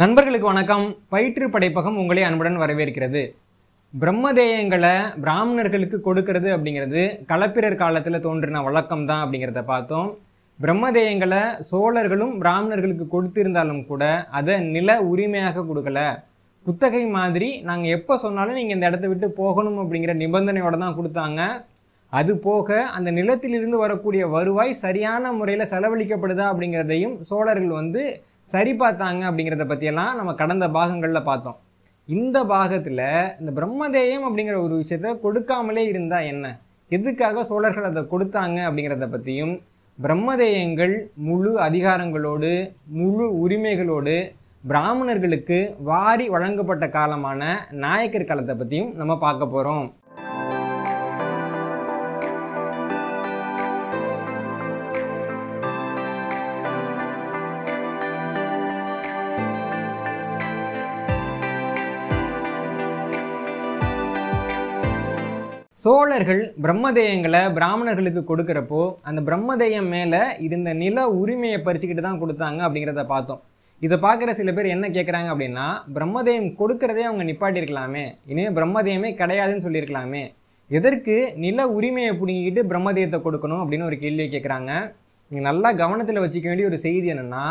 நண்பர்களுக்கு வணக்கம் பயிற்று படைப்பகம் உங்களை அன்புடன் வரவேற்கிறது பிரம்மதேயங்களை பிராமணர்களுக்கு கொடுக்கறது அப்படிங்கிறது களப்பிரர் காலத்தில் தோன்றின வழக்கம் தான் அப்படிங்கிறத பார்த்தோம் பிரம்மதேயங்களை சோழர்களும் பிராமணர்களுக்கு கொடுத்திருந்தாலும் கூட அதை நில உரிமையாக கொடுக்கல குத்தகை மாதிரி நாங்கள் எப்போ சொன்னாலும் நீங்கள் இந்த இடத்த விட்டு போகணும் அப்படிங்கிற நிபந்தனையோடு தான் கொடுத்தாங்க அது போக அந்த நிலத்திலிருந்து வரக்கூடிய வருவாய் சரியான முறையில் செலவழிக்கப்படுதா அப்படிங்கிறதையும் சோழர்கள் வந்து சரி பார்த்தாங்க அப்படிங்கிறத பற்றியெல்லாம் நம்ம கடந்த பாகங்களில் பார்த்தோம் இந்த பாகத்தில் இந்த பிரம்மதேயம் அப்படிங்கிற ஒரு விஷயத்த கொடுக்காமலே இருந்தால் என்ன எதுக்காக சோழர்கள் அதை கொடுத்தாங்க அப்படிங்கிறத பற்றியும் பிரம்மதேயங்கள் முழு அதிகாரங்களோடு முழு உரிமைகளோடு பிராமணர்களுக்கு வாரி வழங்கப்பட்ட காலமான நாயக்கர் காலத்தை பற்றியும் நம்ம பார்க்க போகிறோம் சோழர்கள் பிரம்மதேயங்களை பிராமணர்களுக்கு கொடுக்குறப்போ அந்த பிரம்மதேயம் மேலே இருந்த நில உரிமையை பறிச்சுக்கிட்டு தான் கொடுத்தாங்க அப்படிங்கிறத பார்த்தோம் இதை பார்க்குற சில பேர் என்ன கேட்குறாங்க அப்படின்னா பிரம்மதேயம் கொடுக்கறதே அவங்க நிப்பாட்டியிருக்கலாமே இனிமேல் பிரம்மதேயமே கிடையாதுன்னு சொல்லியிருக்கலாமே எதற்கு நில உரிமையை பிடுங்கிக்கிட்டு பிரம்மதேயத்தை கொடுக்கணும் அப்படின்னு ஒரு கேள்வியை கேட்குறாங்க நீங்கள் நல்லா கவனத்தில் வச்சுக்க வேண்டிய ஒரு செய்தி என்னென்னா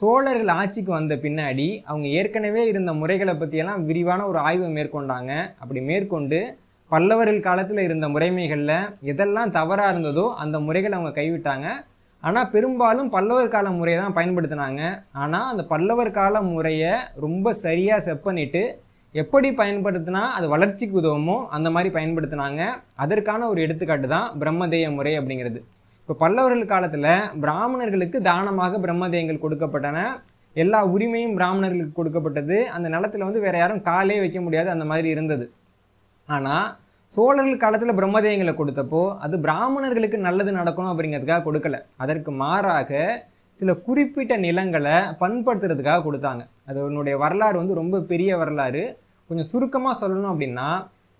சோழர்கள் ஆட்சிக்கு வந்த பின்னாடி அவங்க ஏற்கனவே இருந்த முறைகளை பற்றியெல்லாம் விரிவான ஒரு ஆய்வு மேற்கொண்டாங்க அப்படி மேற்கொண்டு பல்லவர்கள் காலத்தில் இருந்த முறைமைகளில் எதெல்லாம் தவறாக இருந்ததோ அந்த முறைகளை அவங்க கைவிட்டாங்க ஆனால் பெரும்பாலும் பல்லவர் கால முறையை தான் பயன்படுத்தினாங்க ஆனால் அந்த பல்லவர் கால முறையை ரொம்ப சரியாக செப் பண்ணிவிட்டு எப்படி பயன்படுத்தினா அது வளர்ச்சிக்கு உதவுமோ அந்த மாதிரி பயன்படுத்தினாங்க அதற்கான ஒரு எடுத்துக்காட்டு தான் பிரம்மதேய முறை அப்படிங்கிறது இப்போ பல்லவர்கள் காலத்தில் பிராமணர்களுக்கு தானமாக பிரம்மதேயங்கள் கொடுக்கப்பட்டன எல்லா உரிமையும் பிராமணர்களுக்கு கொடுக்கப்பட்டது அந்த நிலத்தில் வந்து வேறு யாரும் காலே வைக்க முடியாது அந்த மாதிரி இருந்தது ஆனால் சோழர்கள் காலத்தில் பிரம்மதேயங்களை கொடுத்தப்போ அது பிராமணர்களுக்கு நல்லது நடக்கணும் அப்படிங்கிறதுக்காக கொடுக்கல அதற்கு மாறாக சில குறிப்பிட்ட நிலங்களை பண்படுத்துறதுக்காக கொடுத்தாங்க அது வரலாறு வந்து ரொம்ப பெரிய வரலாறு கொஞ்சம் சுருக்கமாக சொல்லணும் அப்படின்னா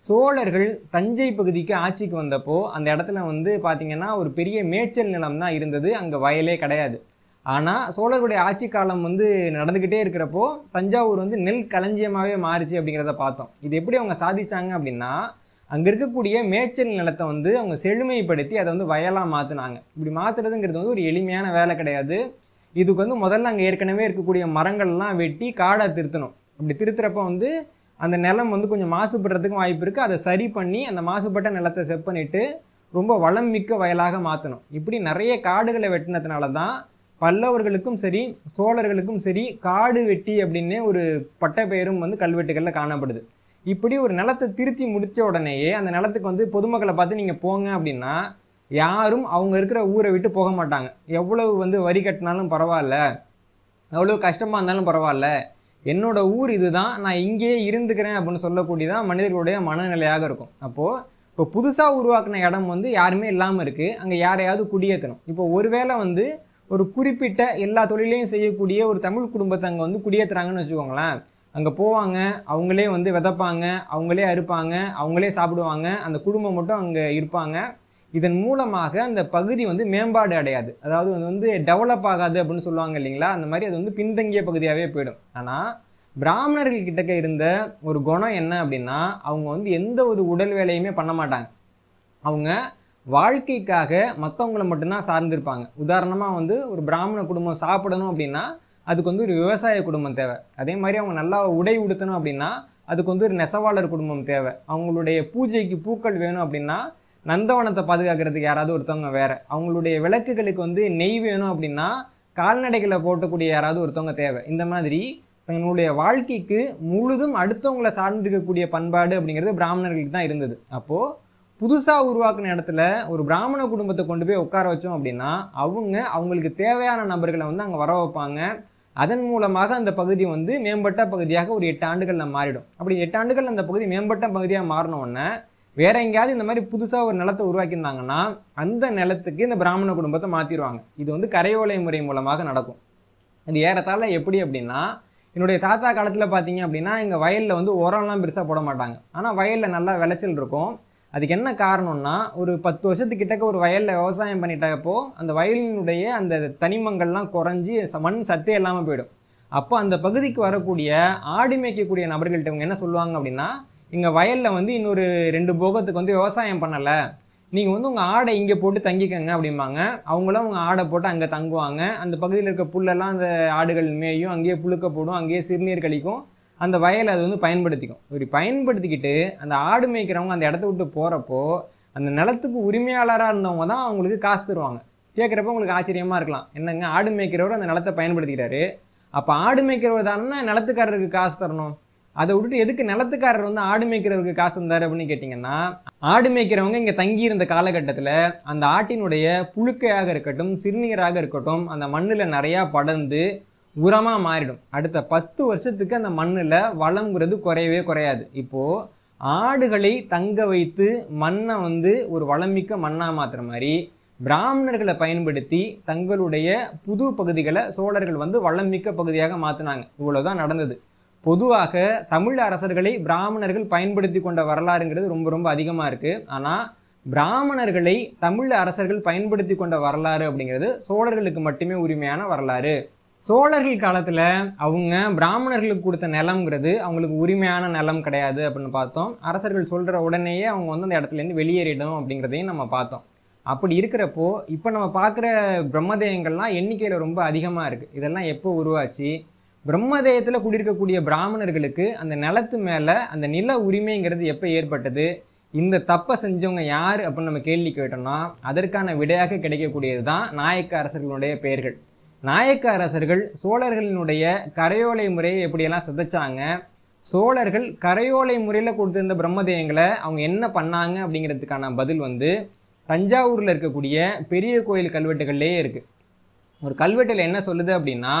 சோழர்கள் தஞ்சை பகுதிக்கு ஆட்சிக்கு வந்தப்போ அந்த இடத்துல வந்து பார்த்திங்கன்னா ஒரு பெரிய மேய்ச்சல் நிலம் தான் இருந்தது அங்கே வயலே கிடையாது ஆனால் சோழர்களுடைய ஆட்சி காலம் வந்து நடந்துக்கிட்டே இருக்கிறப்போ தஞ்சாவூர் வந்து நெல் களஞ்சியமாகவே மாறிச்சு அப்படிங்கிறத பார்த்தோம் இது எப்படி அவங்க சாதித்தாங்க அப்படின்னா அங்கே இருக்கக்கூடிய மேய்ச்சல் நிலத்தை வந்து அவங்க செழுமைப்படுத்தி அதை வந்து வயலாக மாற்றினாங்க இப்படி மாற்றுறதுங்கிறது வந்து ஒரு எளிமையான வேலை கிடையாது இதுக்கு வந்து முதல்ல அங்கே ஏற்கனவே இருக்கக்கூடிய மரங்கள்லாம் வெட்டி காடாக திருத்தணும் அப்படி திருத்துறப்ப வந்து அந்த நிலம் வந்து கொஞ்சம் மாசுபடுறதுக்கும் வாய்ப்பு இருக்குது அதை சரி பண்ணி அந்த மாசுபட்ட நிலத்தை செப் பண்ணிவிட்டு ரொம்ப வளம் மிக்க வயலாக மாற்றணும் இப்படி நிறைய காடுகளை வெட்டினதுனால தான் பல்லவர்களுக்கும் சரி சோழர்களுக்கும் சரி காடு வெட்டி அப்படின்னே ஒரு பட்டப்பெயரும் வந்து கல்வெட்டுகளில் காணப்படுது இப்படி ஒரு நிலத்தை திருத்தி முடித்த உடனேயே அந்த நிலத்துக்கு வந்து பொதுமக்களை பார்த்து நீங்கள் போங்க அப்படின்னா யாரும் அவங்க இருக்கிற ஊரை விட்டு போக மாட்டாங்க எவ்வளவு வந்து வரி கட்டினாலும் பரவாயில்ல எவ்வளோ கஷ்டமாக இருந்தாலும் பரவாயில்ல என்னோட ஊர் இதுதான் நான் இங்கேயே இருந்துக்கிறேன் அப்படின்னு சொல்லக்கூடியதான் மனிதர்களுடைய மனநிலையாக இருக்கும் அப்போது இப்போ புதுசாக உருவாக்கின இடம் வந்து யாருமே இல்லாமல் இருக்குது அங்கே யாரையாவது குடியேற்றணும் இப்போ ஒருவேளை வந்து ஒரு குறிப்பிட்ட எல்லா தொழிலையும் செய்யக்கூடிய ஒரு தமிழ் குடும்பத்தை அங்கே வந்து குடியேற்றுறாங்கன்னு வச்சுக்கோங்களேன் அங்கே போவாங்க அவங்களே வந்து விதைப்பாங்க அவங்களே அறுப்பாங்க அவங்களே சாப்பிடுவாங்க அந்த குடும்பம் மட்டும் அங்கே இருப்பாங்க இதன் மூலமாக அந்த பகுதி வந்து மேம்பாடு அடையாது அதாவது வந்து வந்து டெவலப் ஆகாது அப்படின்னு சொல்லுவாங்க இல்லைங்களா அந்த மாதிரி அது வந்து பின்தங்கிய பகுதியாகவே போயிடும் ஆனால் பிராமணர்கள் கிட்டக்க இருந்த ஒரு குணம் என்ன அப்படின்னா அவங்க வந்து எந்த ஒரு உடல் வேலையுமே பண்ண மாட்டாங்க அவங்க வாழ்க்கைக்காக மற்றவங்களை மட்டும்தான் சார்ந்திருப்பாங்க உதாரணமாக வந்து ஒரு பிராமண குடும்பம் சாப்பிடணும் அப்படின்னா அதுக்கு வந்து ஒரு விவசாய குடும்பம் தேவை அதே மாதிரி அவங்க நல்லா உடை உடுத்தணும் அப்படின்னா அதுக்கு வந்து ஒரு நெசவாளர் குடும்பம் தேவை அவங்களுடைய பூஜைக்கு பூக்கள் வேணும் அப்படின்னா நந்தவனத்தை பாதுகாக்கிறதுக்கு யாராவது ஒருத்தவங்க வேறு அவங்களுடைய விளக்குகளுக்கு வந்து நெய் வேணும் அப்படின்னா கால்நடைகளை போட்டக்கூடிய யாராவது ஒருத்தவங்க தேவை இந்த மாதிரி தங்களுடைய வாழ்க்கைக்கு முழுதும் அடுத்தவங்களை சார்ந்திருக்கக்கூடிய பண்பாடு அப்படிங்கிறது பிராமணர்களுக்கு தான் இருந்தது அப்போது புதுசாக உருவாக்குன இடத்துல ஒரு பிராமண குடும்பத்தை கொண்டு போய் உட்கார வச்சோம் அப்படின்னா அவங்க அவங்களுக்கு தேவையான நபர்களை வந்து அங்கே வர வைப்பாங்க அதன் மூலமாக அந்த பகுதி வந்து மேம்பட்ட பகுதியாக ஒரு எட்டு ஆண்டுகளில் மாறிடும் அப்படி எட்டு ஆண்டுகள் அந்த பகுதி மேம்பட்ட பகுதியாக மாறினோடனே வேற எங்கேயாவது இந்த மாதிரி புதுசாக ஒரு நிலத்தை உருவாக்கியிருந்தாங்கன்னா அந்த நிலத்துக்கு இந்த பிராமண குடும்பத்தை மாற்றிடுவாங்க இது வந்து கரையோலை முறை மூலமாக நடக்கும் இது ஏறத்தாழ எப்படி அப்படின்னா என்னுடைய தாத்தா காலத்தில் பார்த்தீங்க அப்படின்னா எங்கள் வயலில் வந்து உரம்லாம் பெருசாக போட மாட்டாங்க ஆனால் வயலில் நல்லா விளைச்சல் இருக்கும் அதுக்கு என்ன காரணம்னா ஒரு பத்து வருஷத்துக்கிட்டக்க ஒரு வயலில் விவசாயம் பண்ணிட்டப்போ அந்த வயலினுடைய அந்த தனிமங்கள்லாம் குறைஞ்சி மண் சத்தே இல்லாமல் போயிடும் அப்போ அந்த பகுதிக்கு வரக்கூடிய ஆடு மேய்க்கக்கூடிய நபர்கள்ட்ட இவங்க என்ன சொல்லுவாங்க அப்படின்னா இங்கே வயலில் வந்து இன்னொரு ரெண்டு போகத்துக்கு வந்து விவசாயம் பண்ணலை நீங்கள் வந்து உங்கள் ஆடை இங்கே போட்டு தங்கிக்கங்க அப்படிம்பாங்க அவங்களும் உங்கள் ஆடை போட்டு அங்கே தங்குவாங்க அந்த பகுதியில் இருக்க புல்லெல்லாம் அந்த ஆடுகள் மேயும் அங்கேயே புழுக்க போடும் அங்கேயே சிறுநீர் கழிக்கும் அந்த வயலை அது வந்து பயன்படுத்திக்கும் இப்படி பயன்படுத்திக்கிட்டு அந்த ஆடு மேய்க்கிறவங்க அந்த இடத்த விட்டு போகிறப்போ அந்த நிலத்துக்கு உரிமையாளராக இருந்தவங்க தான் அவங்களுக்கு காசு தருவாங்க கேட்குறப்ப உங்களுக்கு ஆச்சரியமாக இருக்கலாம் என்னங்க ஆடு மேய்க்கிறவர் அந்த நிலத்தை பயன்படுத்திக்கிட்டாரு அப்போ ஆடு மேய்க்கிறவர் தானே நிலத்துக்காரருக்கு காசு தரணும் அதை விட்டுட்டு எதுக்கு நிலத்துக்காரர் வந்து ஆடு மேய்க்கிறவருக்கு காசு தந்தார் அப்படின்னு கேட்டிங்கன்னா ஆடு மேய்க்கிறவங்க இங்கே தங்கி இருந்த காலகட்டத்தில் அந்த ஆட்டினுடைய புழுக்கையாக இருக்கட்டும் சிறுநீராக இருக்கட்டும் அந்த மண்ணில் நிறையா படர்ந்து உரமாக மாறிடும் அடுத்த பத்து வருஷத்துக்கு அந்த மண்ணில் வளம்ங்கிறது குறையவே குறையாது இப்போது ஆடுகளை தங்க வைத்து மண்ணை வந்து ஒரு வளமிக்க மண்ணாக மாற்றுற மாதிரி பிராமணர்களை பயன்படுத்தி தங்களுடைய புது பகுதிகளை சோழர்கள் வந்து வளமிக்க பகுதியாக மாற்றினாங்க இவ்வளோதான் நடந்தது பொதுவாக தமிழ் அரசர்களை பிராமணர்கள் பயன்படுத்தி கொண்ட வரலாறுங்கிறது ரொம்ப ரொம்ப அதிகமாக இருக்குது ஆனால் பிராமணர்களை தமிழ் அரசர்கள் பயன்படுத்தி கொண்ட வரலாறு அப்படிங்கிறது சோழர்களுக்கு மட்டுமே உரிமையான வரலாறு சோழர்கள் காலத்தில் அவங்க பிராமணர்களுக்கு கொடுத்த நிலம்ங்கிறது அவங்களுக்கு உரிமையான நிலம் கிடையாது அப்படின்னு பார்த்தோம் அரசர்கள் சொல்கிற உடனேயே அவங்க வந்து அந்த இடத்துலேருந்து வெளியேறிடும் அப்படிங்கிறதையும் நம்ம பார்த்தோம் அப்படி இருக்கிறப்போ இப்போ நம்ம பார்க்குற பிரம்மதேயங்கள்லாம் எண்ணிக்கையில் ரொம்ப அதிகமாக இருக்குது இதெல்லாம் எப்போ உருவாச்சு பிரம்மதேயத்தில் குடியிருக்கக்கூடிய பிராமணர்களுக்கு அந்த நிலத்து மேலே அந்த நில உரிமைங்கிறது எப்போ ஏற்பட்டது இந்த தப்பை செஞ்சவங்க யார் அப்படின்னு நம்ம கேள்வி கேட்டோம்னா அதற்கான விடையாக கிடைக்கக்கூடியது தான் நாயக்க அரசர்களுடைய பெயர்கள் நாயக்க அரசர்கள் சோழர்களினுடைய கரையோலை முறையை எப்படியெல்லாம் சிதைச்சாங்க சோழர்கள் கரையோலை முறையில் கொடுத்திருந்த பிரம்மதேயங்களை அவங்க என்ன பண்ணாங்க அப்படிங்கிறதுக்கான பதில் வந்து தஞ்சாவூரில் இருக்கக்கூடிய பெரிய கோயில் கல்வெட்டுகள்லேயே இருக்குது ஒரு கல்வெட்டில் என்ன சொல்லுது அப்படின்னா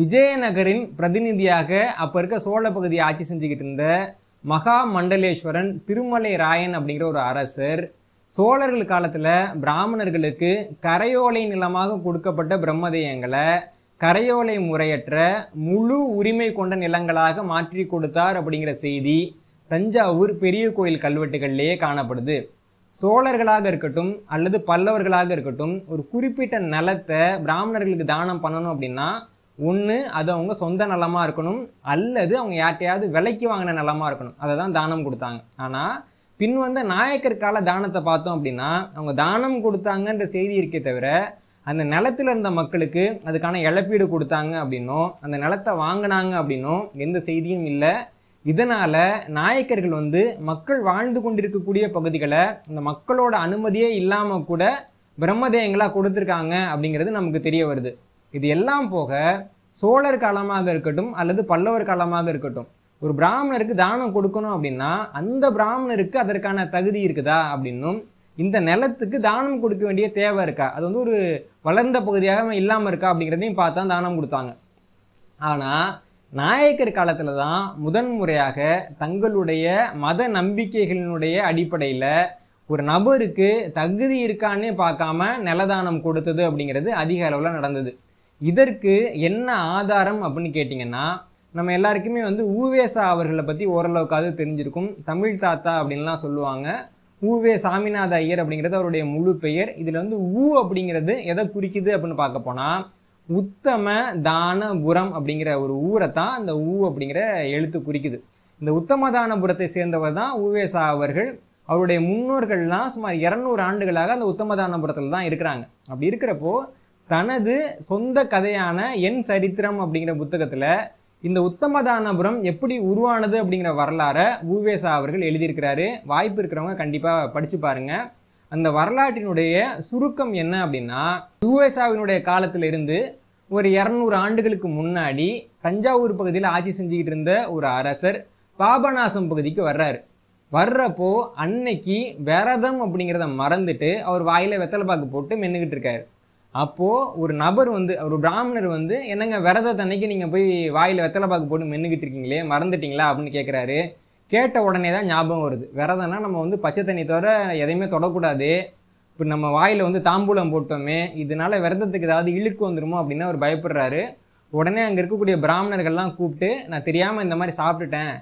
விஜயநகரின் பிரதிநிதியாக அப்போ இருக்க சோழ பகுதியை ஆட்சி செஞ்சுக்கிட்டு இருந்த மகா மண்டலேஸ்வரன் திருமலை ராயன் அப்படிங்கிற ஒரு அரசர் சோழர்கள் காலத்தில் பிராமணர்களுக்கு கரையோலை நிலமாக கொடுக்கப்பட்ட பிரம்மதேயங்களை கரையோலை முறையற்ற முழு உரிமை கொண்ட நிலங்களாக மாற்றி கொடுத்தார் அப்படிங்கிற செய்தி தஞ்சாவூர் பெரிய கோயில் கல்வெட்டுகள்லேயே காணப்படுது சோழர்களாக இருக்கட்டும் அல்லது பல்லவர்களாக இருக்கட்டும் ஒரு குறிப்பிட்ட நிலத்தை பிராமணர்களுக்கு தானம் பண்ணணும் அப்படின்னா ஒன்று அது அவங்க சொந்த நலமாக இருக்கணும் அல்லது அவங்க யார்ட்டையாவது விலைக்கு வாங்கின நலமாக இருக்கணும் அதை தான் தானம் கொடுத்தாங்க ஆனால் பின் வந்த நாயக்கர் கால தானத்தை பார்த்தோம் அப்படின்னா அவங்க தானம் கொடுத்தாங்கன்ற செய்தி இருக்கே தவிர அந்த நிலத்தில் இருந்த மக்களுக்கு அதுக்கான இழப்பீடு கொடுத்தாங்க அப்படின்னும் அந்த நிலத்தை வாங்கினாங்க அப்படின்னும் எந்த செய்தியும் இல்லை இதனால் நாயக்கர்கள் வந்து மக்கள் வாழ்ந்து கொண்டிருக்கக்கூடிய பகுதிகளை அந்த மக்களோட அனுமதியே இல்லாமல் கூட பிரம்மதேயங்களாக கொடுத்துருக்காங்க அப்படிங்கிறது நமக்கு தெரிய வருது இது எல்லாம் போக சோழர் காலமாக இருக்கட்டும் அல்லது பல்லவர் காலமாக இருக்கட்டும் ஒரு பிராமணருக்கு தானம் கொடுக்கணும் அப்படின்னா அந்த பிராமணருக்கு அதற்கான தகுதி இருக்குதா அப்படின்னும் இந்த நிலத்துக்கு தானம் கொடுக்க வேண்டிய தேவை இருக்கா அது வந்து ஒரு வளர்ந்த பகுதியாக இல்லாமல் இருக்கா அப்படிங்கிறதையும் பார்த்தா தானம் கொடுத்தாங்க ஆனால் நாயக்கர் காலத்தில் தான் முதன்முறையாக தங்களுடைய மத நம்பிக்கைகளினுடைய அடிப்படையில் ஒரு நபருக்கு தகுதி இருக்கான்னு பார்க்காம நிலதானம் கொடுத்தது அப்படிங்கிறது அதிக அளவில் நடந்தது இதற்கு என்ன ஆதாரம் அப்படின்னு கேட்டிங்கன்னா நம்ம எல்லாருக்குமே வந்து ஊவேசா அவர்களை பற்றி ஓரளவுக்காவது தெரிஞ்சிருக்கும் தமிழ் தாத்தா அப்படின்லாம் சொல்லுவாங்க ஊவே சாமிநாத ஐயர் அப்படிங்கிறது அவருடைய முழு பெயர் இதில் வந்து ஊ அப்படிங்கிறது எதை குறிக்குது அப்படின்னு பார்க்க போனால் உத்தம தானபுரம் அப்படிங்கிற ஒரு ஊரை தான் அந்த ஊ அப்படிங்கிற எழுத்து குறிக்குது இந்த உத்தமதானபுரத்தை சேர்ந்தவர் தான் ஊவேசா அவர்கள் அவருடைய முன்னோர்கள்லாம் சுமார் இரநூறு ஆண்டுகளாக அந்த உத்தமதானபுரத்தில் தான் இருக்கிறாங்க அப்படி இருக்கிறப்போ தனது சொந்த கதையான என் சரித்திரம் அப்படிங்கிற புத்தகத்தில் இந்த உத்தமதானபுரம் எப்படி உருவானது அப்படிங்கிற வரலாறை ஊவேசா அவர்கள் எழுதியிருக்கிறாரு வாய்ப்பு இருக்கிறவங்க கண்டிப்பாக படித்து பாருங்கள் அந்த வரலாற்றினுடைய சுருக்கம் என்ன அப்படின்னா காலத்தில் காலத்திலிருந்து ஒரு இரநூறு ஆண்டுகளுக்கு முன்னாடி தஞ்சாவூர் பகுதியில் ஆட்சி செஞ்சுக்கிட்டு இருந்த ஒரு அரசர் பாபநாசம் பகுதிக்கு வர்றாரு வர்றப்போ அன்னைக்கு விரதம் அப்படிங்கிறத மறந்துட்டு அவர் வாயில் வெத்தலை பாக்கு போட்டு மென்னுக்கிட்டு இருக்காரு அப்போது ஒரு நபர் வந்து ஒரு பிராமணர் வந்து என்னங்க விரதத்தன்னைக்கு நீங்கள் போய் வாயில் வெத்தலை பாக்கு போட்டு மென்னுக்கிட்டு இருக்கீங்களே மறந்துட்டீங்களா அப்படின்னு கேட்குறாரு கேட்ட உடனே தான் ஞாபகம் வருது விரதம்னா நம்ம வந்து பச்சை தண்ணி தவிர எதையுமே தொடக்கூடாது இப்போ நம்ம வாயில் வந்து தாம்பூலம் போட்டோமே இதனால் விரதத்துக்கு ஏதாவது இழுக்கு வந்துடுமோ அப்படின்னு அவர் பயப்படுறாரு உடனே அங்கே இருக்கக்கூடிய பிராமணர்கள்லாம் கூப்பிட்டு நான் தெரியாமல் இந்த மாதிரி சாப்பிட்டுட்டேன்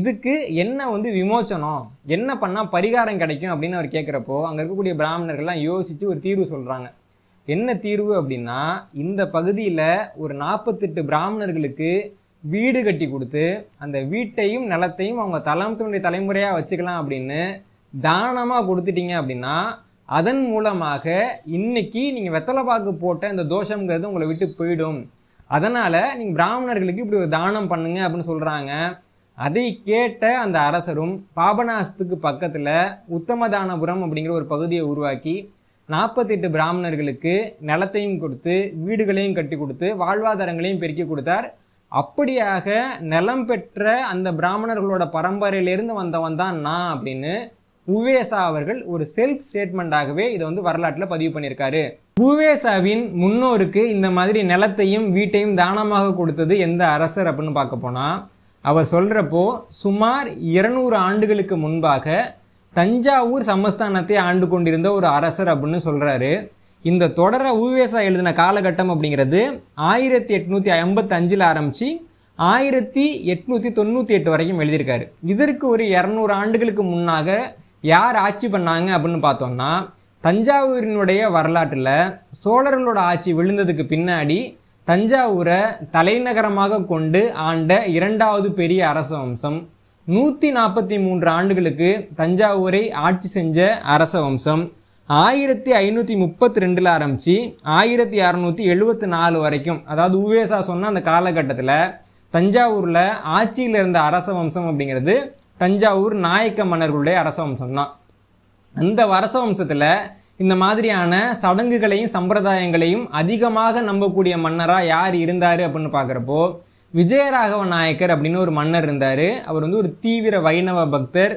இதுக்கு என்ன வந்து விமோச்சனம் என்ன பண்ணால் பரிகாரம் கிடைக்கும் அப்படின்னு அவர் கேட்குறப்போ அங்கே இருக்கக்கூடிய பிராமணர்கள்லாம் யோசித்து ஒரு தீர்வு சொல்கிறாங்க என்ன தீர்வு அப்படின்னா இந்த பகுதியில் ஒரு நாற்பத்தெட்டு பிராமணர்களுக்கு வீடு கட்டி கொடுத்து அந்த வீட்டையும் நிலத்தையும் அவங்க தலைமுத்தினுடைய தலைமுறையாக வச்சுக்கலாம் அப்படின்னு தானமாக கொடுத்துட்டீங்க அப்படின்னா அதன் மூலமாக இன்னைக்கு நீங்கள் வெத்தலை பாக்கு போட்ட இந்த தோஷங்கிறது உங்களை விட்டு போயிடும் அதனால் நீங்கள் பிராமணர்களுக்கு இப்படி ஒரு தானம் பண்ணுங்க அப்படின்னு சொல்கிறாங்க அதை கேட்ட அந்த அரசரும் பாபநாசத்துக்கு பக்கத்தில் உத்தமதானபுரம் அப்படிங்கிற ஒரு பகுதியை உருவாக்கி நாற்பத்தெட்டு பிராமணர்களுக்கு நிலத்தையும் கொடுத்து வீடுகளையும் கட்டி கொடுத்து வாழ்வாதாரங்களையும் பெருக்கி கொடுத்தார் அப்படியாக நிலம் பெற்ற அந்த பிராமணர்களோட பரம்பரையிலிருந்து வந்தவன் தான் நான் அப்படின்னு உவேசா அவர்கள் ஒரு செல்ஃப் ஸ்டேட்மெண்ட்டாகவே இதை வந்து வரலாற்றில் பதிவு பண்ணியிருக்காரு உவேசாவின் முன்னோருக்கு இந்த மாதிரி நிலத்தையும் வீட்டையும் தானமாக கொடுத்தது எந்த அரசர் அப்படின்னு பார்க்க போனால் அவர் சொல்கிறப்போ சுமார் இருநூறு ஆண்டுகளுக்கு முன்பாக தஞ்சாவூர் சமஸ்தானத்தை ஆண்டு கொண்டிருந்த ஒரு அரசர் அப்படின்னு சொல்கிறாரு இந்த தொடரை ஊவேசா எழுதின காலகட்டம் அப்படிங்கிறது ஆயிரத்தி எட்நூற்றி ஐம்பத்தஞ்சில் ஆரம்பித்து ஆயிரத்தி எட்நூற்றி தொண்ணூற்றி எட்டு வரைக்கும் எழுதியிருக்காரு இதற்கு ஒரு இரநூறு ஆண்டுகளுக்கு முன்னாக யார் ஆட்சி பண்ணாங்க அப்படின்னு பார்த்தோம்னா தஞ்சாவூரினுடைய வரலாற்றில் சோழர்களோட ஆட்சி விழுந்ததுக்கு பின்னாடி தஞ்சாவூரை தலைநகரமாக கொண்டு ஆண்ட இரண்டாவது பெரிய அரச வம்சம் நூற்றி நாற்பத்தி மூன்று ஆண்டுகளுக்கு தஞ்சாவூரை ஆட்சி செஞ்ச அரச வம்சம் ஆயிரத்தி ஐநூற்றி முப்பத்தி ரெண்டில் ஆரம்பித்து ஆயிரத்தி அறநூற்றி எழுபத்தி நாலு வரைக்கும் அதாவது உவேசா சொன்ன அந்த காலகட்டத்தில் தஞ்சாவூரில் ஆட்சியில் இருந்த அரச வம்சம் அப்படிங்கிறது தஞ்சாவூர் நாயக்க மன்னர்களுடைய அரச வம்சம் தான் அந்த அரச வம்சத்தில் இந்த மாதிரியான சடங்குகளையும் சம்பிரதாயங்களையும் அதிகமாக நம்பக்கூடிய மன்னராக யார் இருந்தார் அப்படின்னு பார்க்குறப்போ விஜயராகவ நாயக்கர் அப்படின்னு ஒரு மன்னர் இருந்தார் அவர் வந்து ஒரு தீவிர வைணவ பக்தர்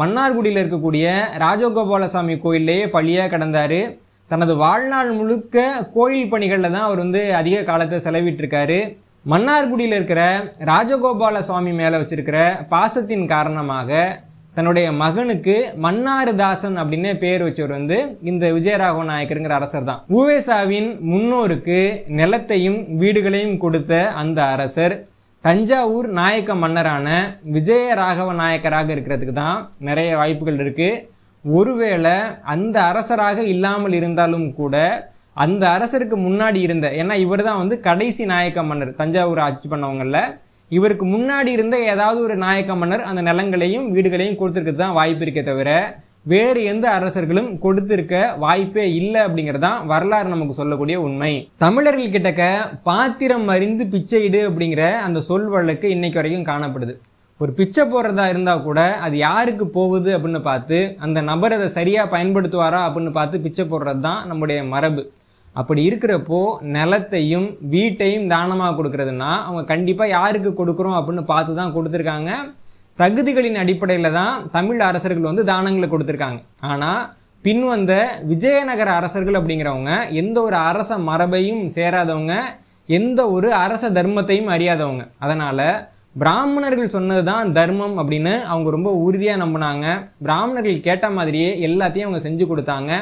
மன்னார்குடியில் இருக்கக்கூடிய ராஜகோபாலசாமி கோயிலேயே பழியாக கடந்தார் தனது வாழ்நாள் முழுக்க கோயில் பணிகளில் தான் அவர் வந்து அதிக காலத்தை செலவிட்டிருக்காரு மன்னார்குடியில் இருக்கிற ராஜகோபால சுவாமி மேலே வச்சிருக்கிற பாசத்தின் காரணமாக தன்னுடைய மகனுக்கு மன்னாருதாசன் அப்படின்னு பேர் வச்சவர் வந்து இந்த விஜயராகவ நாயக்கருங்கிற அரசர் தான் உவேசாவின் முன்னோருக்கு நிலத்தையும் வீடுகளையும் கொடுத்த அந்த அரசர் தஞ்சாவூர் நாயக்க மன்னரான விஜயராகவ நாயக்கராக இருக்கிறதுக்கு தான் நிறைய வாய்ப்புகள் இருக்குது ஒருவேளை அந்த அரசராக இல்லாமல் இருந்தாலும் கூட அந்த அரசருக்கு முன்னாடி இருந்த ஏன்னா இவர் தான் வந்து கடைசி நாயக்க மன்னர் தஞ்சாவூர் ஆட்சி பண்ணவங்களில் இவருக்கு முன்னாடி இருந்த ஏதாவது ஒரு நாயக்க மன்னர் அந்த நிலங்களையும் வீடுகளையும் கொடுத்துருக்கிறது தான் வாய்ப்பு இருக்கே தவிர வேறு எந்த அரசர்களும் கொடுத்திருக்க வாய்ப்பே இல்லை அப்படிங்கிறது தான் வரலாறு நமக்கு சொல்லக்கூடிய உண்மை தமிழர்கள் கிட்டக்க பாத்திரம் அறிந்து பிச்சையிடு அப்படிங்கிற அந்த சொல் வழக்கு இன்னைக்கு வரைக்கும் காணப்படுது ஒரு பிச்சை போடுறதா இருந்தால் கூட அது யாருக்கு போகுது அப்படின்னு பார்த்து அந்த நபர் அதை சரியாக பயன்படுத்துவாரா அப்படின்னு பார்த்து பிச்சை போடுறது தான் நம்முடைய மரபு அப்படி இருக்கிறப்போ நிலத்தையும் வீட்டையும் தானமாக கொடுக்கறதுனா அவங்க கண்டிப்பாக யாருக்கு கொடுக்குறோம் அப்படின்னு பார்த்து தான் கொடுத்துருக்காங்க தகுதிகளின் அடிப்படையில் தான் தமிழ் அரசர்கள் வந்து தானங்களை கொடுத்துருக்காங்க ஆனால் பின்வந்த விஜயநகர அரசர்கள் அப்படிங்கிறவங்க எந்த ஒரு அரச மரபையும் சேராதவங்க எந்த ஒரு அரச தர்மத்தையும் அறியாதவங்க அதனால் பிராமணர்கள் சொன்னது தான் தர்மம் அப்படின்னு அவங்க ரொம்ப உறுதியாக நம்பினாங்க பிராமணர்கள் கேட்ட மாதிரியே எல்லாத்தையும் அவங்க செஞ்சு கொடுத்தாங்க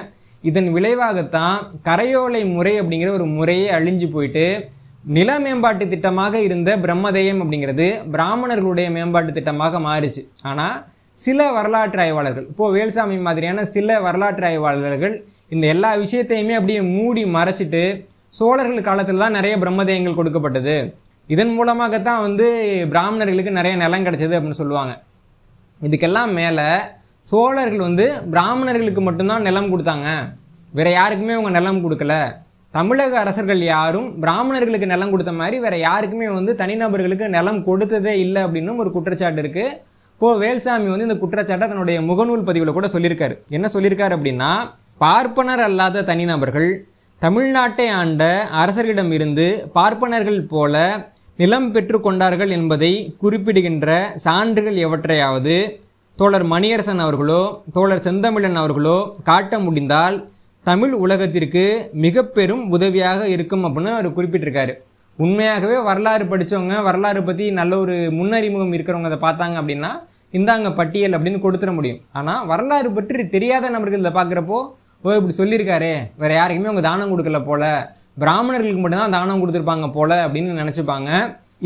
இதன் விளைவாகத்தான் கரையோலை முறை அப்படிங்கிற ஒரு முறையே அழிஞ்சு போயிட்டு நில மேம்பாட்டு திட்டமாக இருந்த பிரம்மதேயம் அப்படிங்கிறது பிராமணர்களுடைய மேம்பாட்டு திட்டமாக மாறிச்சு ஆனால் சில வரலாற்று ஆய்வாளர்கள் இப்போது வேல்சாமி மாதிரியான சில வரலாற்று ஆய்வாளர்கள் இந்த எல்லா விஷயத்தையுமே அப்படியே மூடி மறைச்சிட்டு சோழர்கள் காலத்தில் தான் நிறைய பிரம்மதேயங்கள் கொடுக்கப்பட்டது இதன் மூலமாகத்தான் வந்து பிராமணர்களுக்கு நிறைய நிலம் கிடச்சிது அப்படின்னு சொல்லுவாங்க இதுக்கெல்லாம் மேலே சோழர்கள் வந்து பிராமணர்களுக்கு மட்டும்தான் நிலம் கொடுத்தாங்க வேறு யாருக்குமே அவங்க நிலம் கொடுக்கல தமிழக அரசர்கள் யாரும் பிராமணர்களுக்கு நிலம் கொடுத்த மாதிரி வேறு யாருக்குமே வந்து தனிநபர்களுக்கு நிலம் கொடுத்ததே இல்லை அப்படின்னும் ஒரு குற்றச்சாட்டு இருக்குது இப்போது வேல்சாமி வந்து இந்த குற்றச்சாட்டை தன்னுடைய முகநூல் பதிவில் கூட சொல்லியிருக்காரு என்ன சொல்லியிருக்காரு அப்படின்னா பார்ப்பனர் அல்லாத தனிநபர்கள் தமிழ்நாட்டை ஆண்ட அரசர்களிடம் இருந்து பார்ப்பனர்கள் போல நிலம் பெற்று கொண்டார்கள் என்பதை குறிப்பிடுகின்ற சான்றுகள் எவற்றையாவது தோழர் மணியரசன் அவர்களோ தோழர் செந்தமிழன் அவர்களோ காட்ட முடிந்தால் தமிழ் உலகத்திற்கு மிக பெரும் உதவியாக இருக்கும் அப்படின்னு அவர் குறிப்பிட்டிருக்காரு உண்மையாகவே வரலாறு படித்தவங்க வரலாறு பற்றி நல்ல ஒரு முன்னறிமுகம் இருக்கிறவங்க அதை பார்த்தாங்க அப்படின்னா இந்தாங்க பட்டியல் அப்படின்னு கொடுத்துட முடியும் ஆனால் வரலாறு பற்றி தெரியாத நபர்கள் இதை பார்க்குறப்போ ஓ இப்படி சொல்லியிருக்காரு வேறு யாருக்குமே அவங்க தானம் கொடுக்கல போல பிராமணர்களுக்கு மட்டும்தான் தானம் கொடுத்துருப்பாங்க போல அப்படின்னு நினச்சிப்பாங்க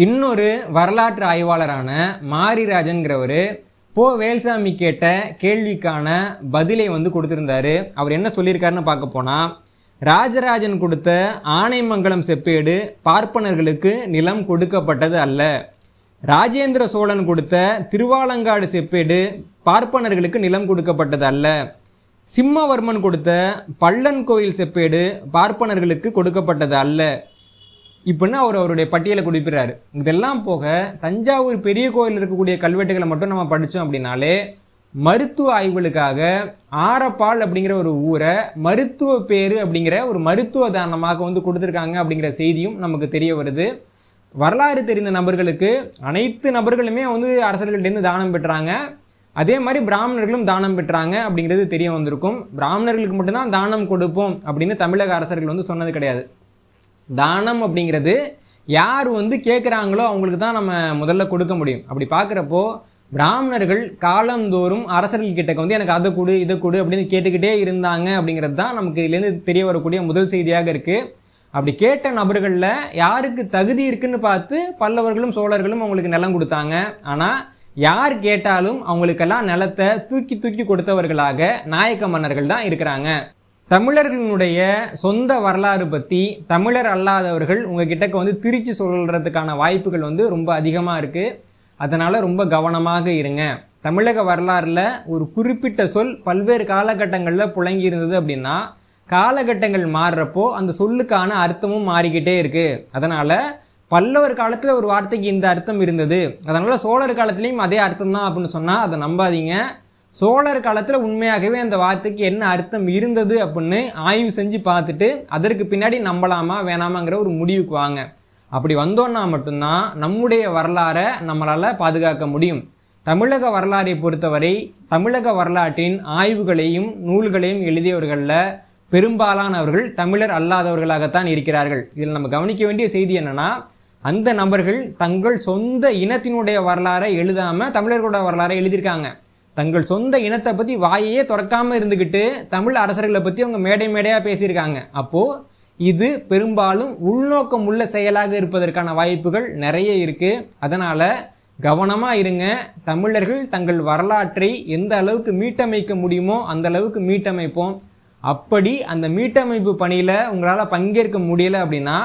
இன்னொரு வரலாற்று ஆய்வாளரான மாரிராஜன்கிறவர் போ வேல்சாமி கேட்ட கேள்விக்கான பதிலை வந்து கொடுத்துருந்தாரு அவர் என்ன சொல்லியிருக்காருன்னு பார்க்க போனால் ராஜராஜன் கொடுத்த ஆனைமங்கலம் செப்பேடு பார்ப்பனர்களுக்கு நிலம் கொடுக்கப்பட்டது அல்ல ராஜேந்திர சோழன் கொடுத்த திருவாலங்காடு செப்பேடு பார்ப்பனர்களுக்கு நிலம் கொடுக்கப்பட்டது அல்ல சிம்மவர்மன் கொடுத்த பள்ளன் கோயில் செப்பேடு பார்ப்பனர்களுக்கு கொடுக்கப்பட்டது அல்ல இப்படின்னு அவர் அவருடைய பட்டியலை குடிப்பிடறாரு இதெல்லாம் போக தஞ்சாவூர் பெரிய கோயில் இருக்கக்கூடிய கல்வெட்டுகளை மட்டும் நம்ம படித்தோம் அப்படின்னாலே மருத்துவ ஆய்வுகளுக்காக ஆரப்பால் அப்படிங்கிற ஒரு ஊரை மருத்துவ பேர் அப்படிங்கிற ஒரு மருத்துவ தானமாக வந்து கொடுத்துருக்காங்க அப்படிங்கிற செய்தியும் நமக்கு தெரிய வருது வரலாறு தெரிந்த நபர்களுக்கு அனைத்து நபர்களுமே வந்து அரசர்கள்டேருந்து தானம் பெற்றாங்க அதே மாதிரி பிராமணர்களும் தானம் பெற்றாங்க அப்படிங்கிறது தெரிய வந்திருக்கும் பிராமணர்களுக்கு மட்டும்தான் தானம் கொடுப்போம் அப்படின்னு தமிழக அரசர்கள் வந்து சொன்னது கிடையாது தானம் அப்படிங்கிறது யார் வந்து கேட்குறாங்களோ அவங்களுக்கு தான் நம்ம முதல்ல கொடுக்க முடியும் அப்படி பார்க்குறப்போ பிராமணர்கள் காலந்தோறும் அரசர்கள் கிட்டக்க வந்து எனக்கு அதை கொடு இதை கொடு அப்படின்னு கேட்டுக்கிட்டே இருந்தாங்க அப்படிங்கிறது தான் நமக்கு இதுலேருந்து தெரிய வரக்கூடிய முதல் செய்தியாக இருக்குது அப்படி கேட்ட நபர்களில் யாருக்கு தகுதி இருக்குன்னு பார்த்து பல்லவர்களும் சோழர்களும் அவங்களுக்கு நிலம் கொடுத்தாங்க ஆனால் யார் கேட்டாலும் அவங்களுக்கெல்லாம் நிலத்தை தூக்கி தூக்கி கொடுத்தவர்களாக நாயக்க மன்னர்கள் தான் இருக்கிறாங்க தமிழர்களுடைய சொந்த வரலாறு பற்றி தமிழர் அல்லாதவர்கள் உங்கள் கிட்டக்க வந்து திருச்சி சொல்கிறதுக்கான வாய்ப்புகள் வந்து ரொம்ப அதிகமாக இருக்குது அதனால் ரொம்ப கவனமாக இருங்க தமிழக வரலாறில் ஒரு குறிப்பிட்ட சொல் பல்வேறு காலகட்டங்களில் புழங்கி இருந்தது அப்படின்னா காலகட்டங்கள் மாறுறப்போ அந்த சொல்லுக்கான அர்த்தமும் மாறிக்கிட்டே இருக்குது அதனால் பல்லவர் காலத்தில் ஒரு வார்த்தைக்கு இந்த அர்த்தம் இருந்தது அதனால் சோழர் காலத்துலேயும் அதே அர்த்தம் தான் அப்படின்னு சொன்னால் அதை நம்பாதீங்க சோழர் காலத்தில் உண்மையாகவே அந்த வார்த்தைக்கு என்ன அர்த்தம் இருந்தது அப்படின்னு ஆய்வு செஞ்சு பார்த்துட்டு அதற்கு பின்னாடி நம்பலாமா வேணாமாங்கிற ஒரு முடிவுக்கு வாங்க அப்படி வந்தோன்னா மட்டும்தான் நம்முடைய வரலாறை நம்மளால் பாதுகாக்க முடியும் தமிழக வரலாறை பொறுத்தவரை தமிழக வரலாற்றின் ஆய்வுகளையும் நூல்களையும் எழுதியவர்களில் பெரும்பாலானவர்கள் தமிழர் அல்லாதவர்களாகத்தான் இருக்கிறார்கள் இதில் நம்ம கவனிக்க வேண்டிய செய்தி என்னென்னா அந்த நபர்கள் தங்கள் சொந்த இனத்தினுடைய வரலாறை எழுதாமல் தமிழர்களோட வரலாறை எழுதியிருக்காங்க தங்கள் சொந்த இனத்தை பற்றி வாயையே திறக்காமல் இருந்துக்கிட்டு தமிழ் அரசர்களை பற்றி அவங்க மேடை மேடையாக பேசியிருக்காங்க அப்போது இது பெரும்பாலும் உள்நோக்கம் உள்ள செயலாக இருப்பதற்கான வாய்ப்புகள் நிறைய இருக்குது அதனால் கவனமாக இருங்க தமிழர்கள் தங்கள் வரலாற்றை எந்த அளவுக்கு மீட்டமைக்க முடியுமோ அந்த அளவுக்கு மீட்டமைப்போம் அப்படி அந்த மீட்டமைப்பு பணியில் உங்களால் பங்கேற்க முடியலை அப்படின்னா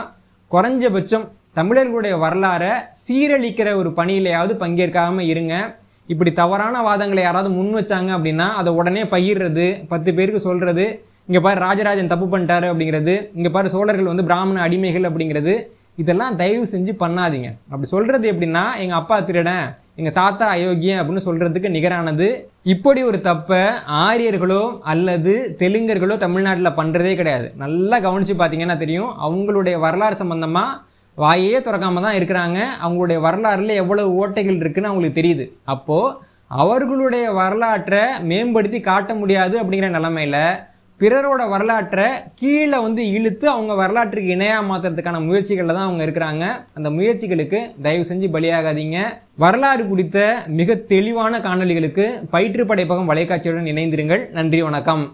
குறைஞ்சபட்சம் தமிழர்களுடைய வரலாறை சீரழிக்கிற ஒரு பணியிலையாவது பங்கேற்காமல் இருங்க இப்படி தவறான வாதங்களை யாராவது முன் வச்சாங்க அப்படின்னா அதை உடனே பகிர்றது பத்து பேருக்கு சொல்கிறது இங்கே பாரு ராஜராஜன் தப்பு பண்ணிட்டாரு அப்படிங்கிறது இங்கே பாரு சோழர்கள் வந்து பிராமண அடிமைகள் அப்படிங்கிறது இதெல்லாம் தயவு செஞ்சு பண்ணாதீங்க அப்படி சொல்கிறது எப்படின்னா எங்கள் அப்பா திருடன் எங்கள் தாத்தா அயோக்கியம் அப்படின்னு சொல்கிறதுக்கு நிகரானது இப்படி ஒரு தப்பை ஆரியர்களோ அல்லது தெலுங்கர்களோ தமிழ்நாட்டில் பண்ணுறதே கிடையாது நல்லா கவனித்து பார்த்தீங்கன்னா தெரியும் அவங்களுடைய வரலாறு சம்மந்தமாக வாயே திறக்காமல் தான் இருக்கிறாங்க அவங்களுடைய வரலாறில் எவ்வளவு ஓட்டைகள் இருக்குதுன்னு அவங்களுக்கு தெரியுது அப்போது அவர்களுடைய வரலாற்றை மேம்படுத்தி காட்ட முடியாது அப்படிங்கிற நிலைமையில பிறரோட வரலாற்றை கீழே வந்து இழுத்து அவங்க வரலாற்றுக்கு இணையாக மாற்றுறதுக்கான முயற்சிகளில் தான் அவங்க இருக்கிறாங்க அந்த முயற்சிகளுக்கு தயவு செஞ்சு பலியாகாதீங்க வரலாறு குறித்த மிக தெளிவான காணொலிகளுக்கு பயிற்றுப்படை பகம் வலைக்காட்சியுடன் இணைந்திருங்கள் நன்றி வணக்கம்